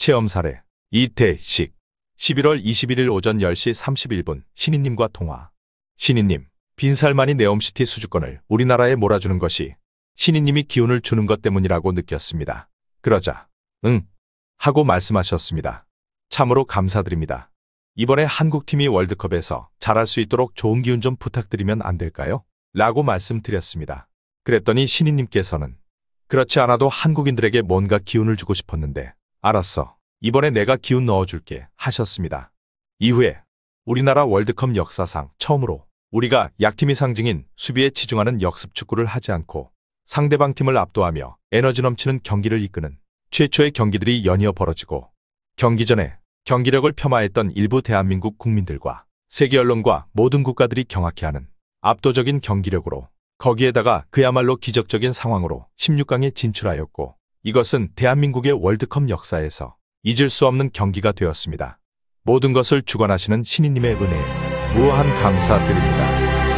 체험 사례 이태식 11월 21일 오전 10시 31분 신인님과 통화 신인님 빈살만이 네옴시티 수주권을 우리나라에 몰아주는 것이 신인님이 기운을 주는 것 때문이라고 느꼈습니다. 그러자 응 하고 말씀하셨습니다. 참으로 감사드립니다. 이번에 한국팀이 월드컵에서 잘할 수 있도록 좋은 기운 좀 부탁드리면 안 될까요? 라고 말씀드렸습니다. 그랬더니 신인님께서는 그렇지 않아도 한국인들에게 뭔가 기운을 주고 싶었는데 알았어. 이번에 내가 기운 넣어줄게 하셨습니다. 이후에 우리나라 월드컵 역사상 처음으로 우리가 약팀이 상징인 수비에 치중하는 역습 축구를 하지 않고 상대방 팀을 압도하며 에너지 넘치는 경기를 이끄는 최초의 경기들이 연이어 벌어지고 경기 전에 경기력을 폄하했던 일부 대한민국 국민들과 세계 언론과 모든 국가들이 경악해 하는 압도적인 경기력으로 거기에다가 그야말로 기적적인 상황으로 16강에 진출하였고 이것은 대한민국의 월드컵 역사에서 잊을 수 없는 경기가 되었습니다. 모든 것을 주관하시는 신인님의 은혜에 무한 감사드립니다.